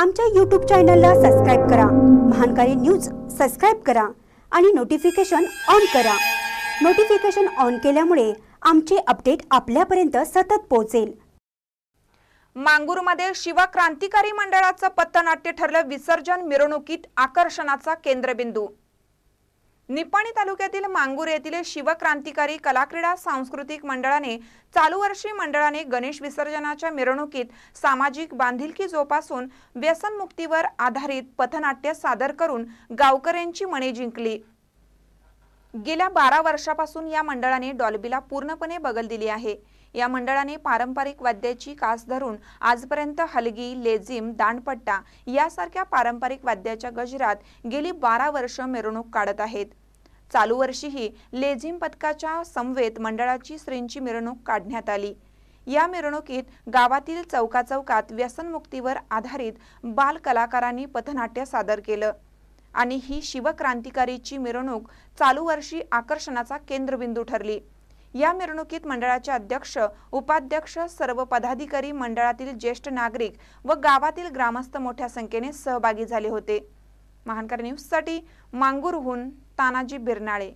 आमच्या यूट्यूब चॅनलला सबस्क्राईब करा महानकारी न्यूज सबस्क्राईब करा आणि नोटिफिकेशन ऑन करा नोटिफिकेशन ऑन केल्यामुळे आमचे अपडेट आपल्यापर्यंत सतत पोहोचेल मांगूरमध्ये शिवा क्रांतिकारी मंडळाचं पथनाट्य ठरलं विसर्जन मिरवणुकीत आकर्षणाचा केंद्रबिंदू निपाणी तालुक्यातील मांगूर येथील शिवक्रांतिकारी कलाक्रीडा सांस्कृतिक मंडळाने चालू वर्षी मंडळाने गणेश विसर्जनाच्या मिरवणुकीत सामाजिक बांधिलकी जोपासून व्यसनमुक्तीवर आधारित पथनाट्य सादर करून गावकऱ्यांची मने जिंकली गेल्या बारा वर्षापासून या मंडळाने डॉल्बीला पूर्णपणे बगल दिली आहे या मंडळाने पारंपरिक वाद्याची कास धरून आजपर्यंत हलगी लेझिम दांडपट्टा यासारख्या पारंपरिक वाद्याच्या गजरात गेली बारा वर्ष मिरवणूक काढत आहेत चालू ही लेझिम पथकाच्या समवेत मंडळाची श्रींची मिरवणूक काढण्यात आली या मिरवणुकीत गावातील चौकाचौकात व्यसनमुक्तीवर आधारित बाल कलाकारांनी पथनाट्य सादर केलं आणि ही शिवक्रांतिकारीची मिरवणूक चालू वर्षी आकर्षणाचा केंद्रबिंदू ठरली या मिरवणुकीत मंडळाचे अध्यक्ष उपाध्यक्ष सर्व पदाधिकारी मंडळातील ज्येष्ठ नागरिक व गावातील ग्रामस्थ मोठ्या संख्येने सहभागी झाले होते महानकर न्यूजसाठी मांगूरहून तानाजी बिरनाळे